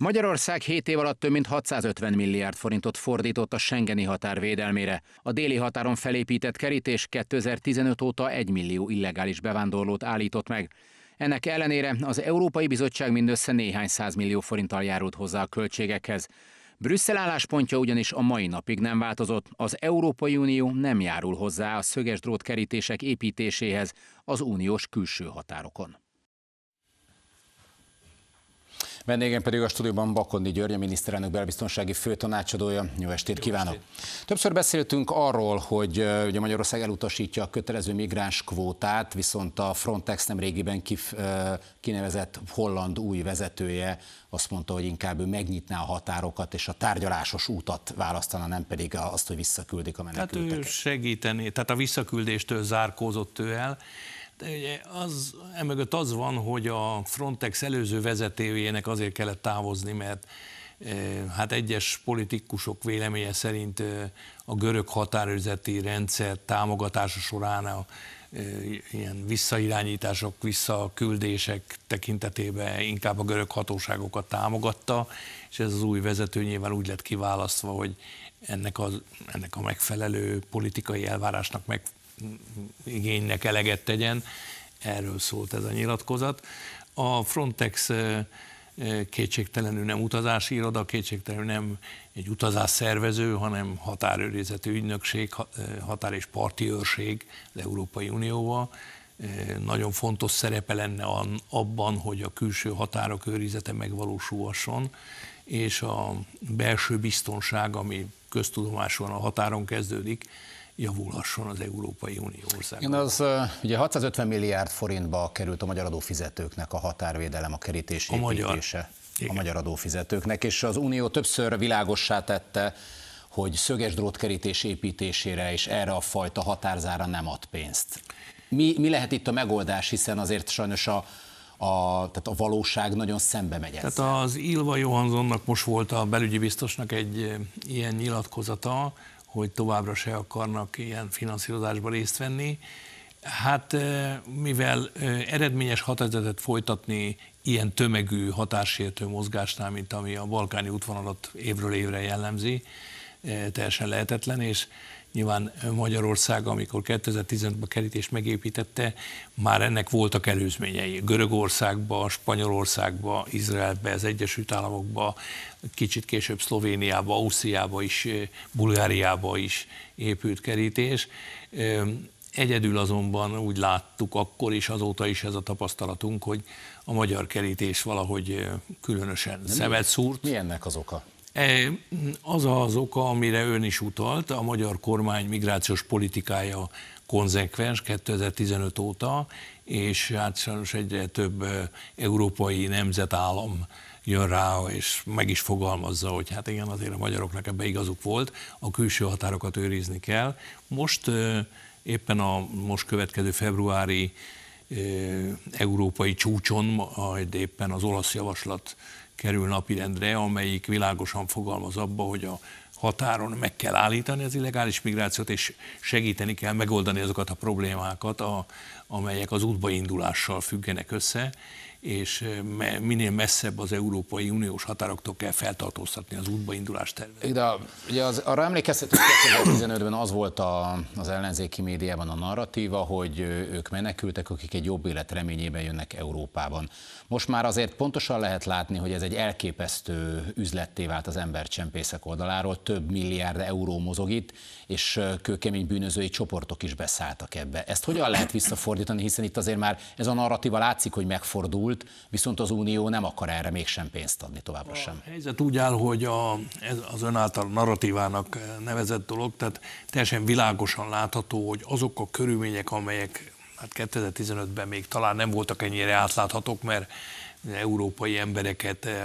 Magyarország 7 év alatt több mint 650 milliárd forintot fordított a Schengeni határ védelmére. A déli határon felépített kerítés 2015 óta 1 millió illegális bevándorlót állított meg. Ennek ellenére az Európai Bizottság mindössze néhány millió forinttal járult hozzá a költségekhez. Brüsszel álláspontja ugyanis a mai napig nem változott, az Európai Unió nem járul hozzá a szöges drótkerítések építéséhez az uniós külső határokon. Vendégem pedig a stúdióban Bakondi György, a miniszterelnök belbiztonsági főtanácsadója. Jó estét kívánok! estét. Többször beszéltünk arról, hogy ugye Magyarország elutasítja a kötelező migráns kvótát, viszont a Frontex nem régiben kif, kinevezett holland új vezetője azt mondta, hogy inkább ő megnyitná a határokat, és a tárgyalásos útat választana, nem pedig azt, hogy visszaküldik a hát menekülteket. Tehát ő segíteni, tehát a visszaküldéstől zárkózott ő el. Hát, ugye az, emögött az van, hogy a Frontex előző vezetőjének azért kellett távozni, mert eh, hát egyes politikusok véleménye szerint eh, a görög határőrzeti rendszer támogatása során a eh, ilyen visszairányítások, visszaküldések tekintetében inkább a görög hatóságokat támogatta, és ez az új vezető nyilván úgy lett kiválasztva, hogy ennek, az, ennek a megfelelő politikai elvárásnak meg, igénynek eleget tegyen. Erről szólt ez a nyilatkozat. A Frontex kétségtelenül nem utazási iroda, kétségtelenül nem egy utazás szervező, hanem határőrizetű ügynökség, határ és parti őrség az Európai Unióval. Nagyon fontos szerepe lenne abban, hogy a külső határok őrizete megvalósulhasson, és a belső biztonság, ami köztudomásúan a határon kezdődik, javulhasson az Európai Unió országban. Igen, az eh, ugye 650 milliárd forintba került a magyar adófizetőknek a határvédelem, a kerítés építése. A magyar, igen. a magyar adófizetőknek, és az Unió többször világossá tette, hogy szöges drótkerítés építésére és erre a fajta határzára nem ad pénzt. Mi, mi lehet itt a megoldás, hiszen azért sajnos a, a, tehát a valóság nagyon szembe megy ezzel. Tehát az Ilva Johanssonnak most volt a belügyi biztosnak egy eh, ilyen nyilatkozata, hogy továbbra se akarnak ilyen finanszírozásban részt venni. Hát mivel eredményes határozatot folytatni ilyen tömegű határsértő mozgásnál, mint ami a balkáni útvonalat évről évre jellemzi, teljesen lehetetlen, és Nyilván Magyarország, amikor 2015-ben kerítést megépítette, már ennek voltak előzményei. Görögországba, Spanyolországba, Izraelbe, az Egyesült Államokba, kicsit később Szlovéniába, Ausztriába is, Bulgáriába is épült kerítés. Egyedül azonban úgy láttuk akkor is azóta is ez a tapasztalatunk, hogy a magyar kerítés valahogy különösen szemet szúrt. Mi ennek az oka? E, az az oka, amire ön is utalt, a magyar kormány migrációs politikája konzekvens 2015 óta, és hát sajnos egyre több e, európai nemzetállam jön rá, és meg is fogalmazza, hogy hát igen, azért a magyaroknak ebbe igazuk volt, a külső határokat őrizni kell. Most e, éppen a most következő februári európai csúcson, majd éppen az olasz javaslat kerül napirendre, amelyik világosan fogalmaz abba, hogy a határon meg kell állítani az illegális migrációt, és segíteni kell megoldani azokat a problémákat, a, amelyek az útba indulással függenek össze, és minél messzebb az Európai Uniós határoktól kell feltartóztatni az útbaindulás indulás tervet. De ugye az, arra emlékeztetünk, 2015-ben az volt a, az ellenzéki médiában a narratíva, hogy ők menekültek, akik egy jobb élet reményében jönnek Európában. Most már azért pontosan lehet látni, hogy ez egy elképesztő üzletté vált az embercsempészek oldaláról, több milliárd euró mozog itt, és kőkemény bűnözői csoportok is beszálltak ebbe. Ezt hogyan lehet visszafordítani, hiszen itt azért már ez a narratíva látszik, hogy megfordul, alakult, viszont az Unió nem akar erre mégsem pénzt adni továbbra sem. A helyzet úgy áll, hogy a, ez az ön által narratívának eh, nevezett dolog, tehát teljesen világosan látható, hogy azok a körülmények, amelyek hát 2015-ben még talán nem voltak ennyire átláthatók, mert európai embereket eh,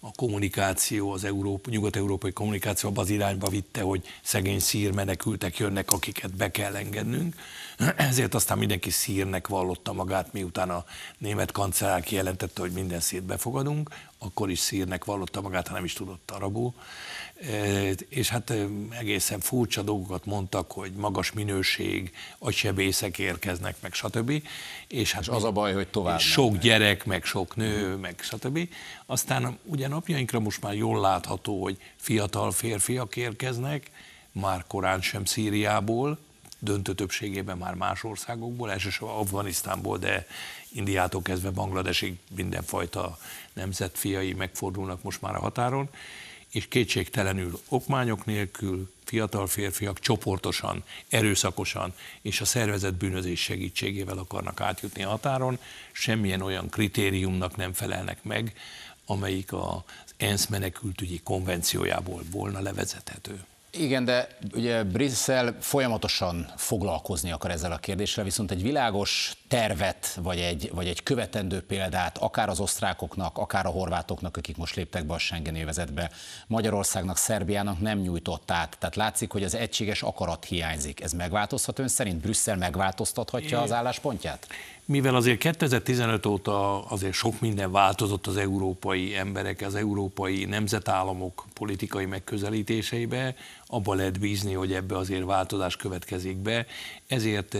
a kommunikáció, az Európa, nyugat-európai kommunikáció abba az irányba vitte, hogy szegény szír menekültek jönnek, akiket be kell engednünk. Ezért aztán mindenki szírnek vallotta magát, miután a német kancellár kijelentette, hogy minden szét befogadunk akkor is szírnek vallotta magát, ha nem is tudott arabul. E, és hát e, egészen furcsa dolgokat mondtak, hogy magas minőség, agysebészek érkeznek, meg stb. És, hát és az a baj, hogy tovább. Sok gyerek, meg sok nő, meg stb. Aztán ugye napjainkra most már jól látható, hogy fiatal férfiak érkeznek, már korán sem Szíriából, döntő többségében már más országokból, elsősorban Afganisztánból, de Indiától kezdve Bangladesig mindenfajta nemzetfiai megfordulnak most már a határon, és kétségtelenül okmányok nélkül fiatal férfiak csoportosan, erőszakosan és a szervezett bűnözés segítségével akarnak átjutni a határon, semmilyen olyan kritériumnak nem felelnek meg, amelyik az ENSZ menekültügyi konvenciójából volna levezethető. Igen, de ugye Brüsszel folyamatosan foglalkozni akar ezzel a kérdéssel, viszont egy világos tervet, vagy egy, vagy egy követendő példát akár az osztrákoknak, akár a horvátoknak, akik most léptek be a Schengen évezetbe, Magyarországnak, Szerbiának nem nyújtott át. Tehát látszik, hogy az egységes akarat hiányzik. Ez megváltozhat ön szerint? Brüsszel megváltoztathatja az álláspontját? mivel azért 2015 óta azért sok minden változott az európai emberek, az európai nemzetállamok politikai megközelítéseibe, abba lehet bízni, hogy ebbe azért változás következik be, ezért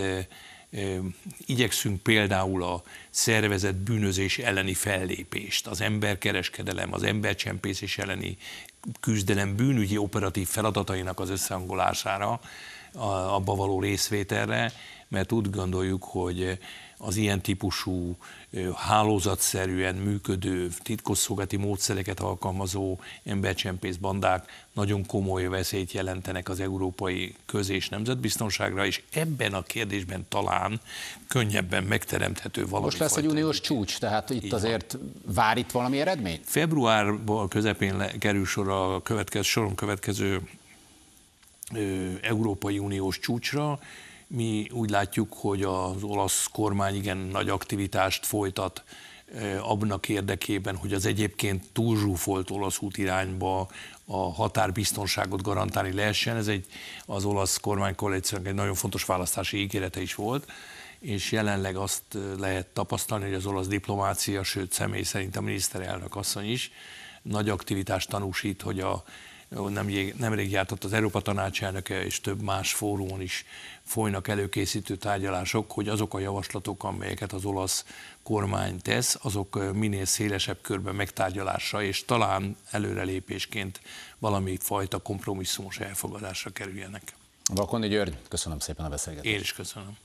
igyekszünk például a szervezett bűnözés elleni fellépést, az emberkereskedelem, az embercsempészés elleni küzdelem bűnügyi operatív feladatainak az összehangolására, abba való részvételre, mert úgy gondoljuk, hogy az ilyen típusú hálózatszerűen működő, titkosszolgati módszereket alkalmazó embercsempész bandák nagyon komoly veszélyt jelentenek az európai köz- és nemzetbiztonságra, és ebben a kérdésben talán könnyebben megteremthető valami. Most lesz egy uniós csúcs, tehát itt Így azért van. vár itt valami eredmény? Februárban közepén le, kerül sor a következő, soron következő ö, Európai Uniós csúcsra, mi úgy látjuk, hogy az olasz kormány igen nagy aktivitást folytat eh, abnak érdekében, hogy az egyébként túlzsúfolt olasz út irányba a határbiztonságot garantálni lehessen. Ez egy az olasz kormány kormánykoalíciónak egy nagyon fontos választási ígérete is volt, és jelenleg azt eh, lehet tapasztalni, hogy az olasz diplomácia, sőt személy szerint a miniszterelnök asszony is nagy aktivitást tanúsít, hogy a nemrég, nemrég jártott az Európa Tanács elnöke, és több más fórumon is folynak előkészítő tárgyalások, hogy azok a javaslatok, amelyeket az olasz kormány tesz, azok minél szélesebb körben megtárgyalásra, és talán előrelépésként valami fajta kompromisszumos elfogadásra kerüljenek. Vakoni György, köszönöm szépen a beszélgetést. Én is köszönöm.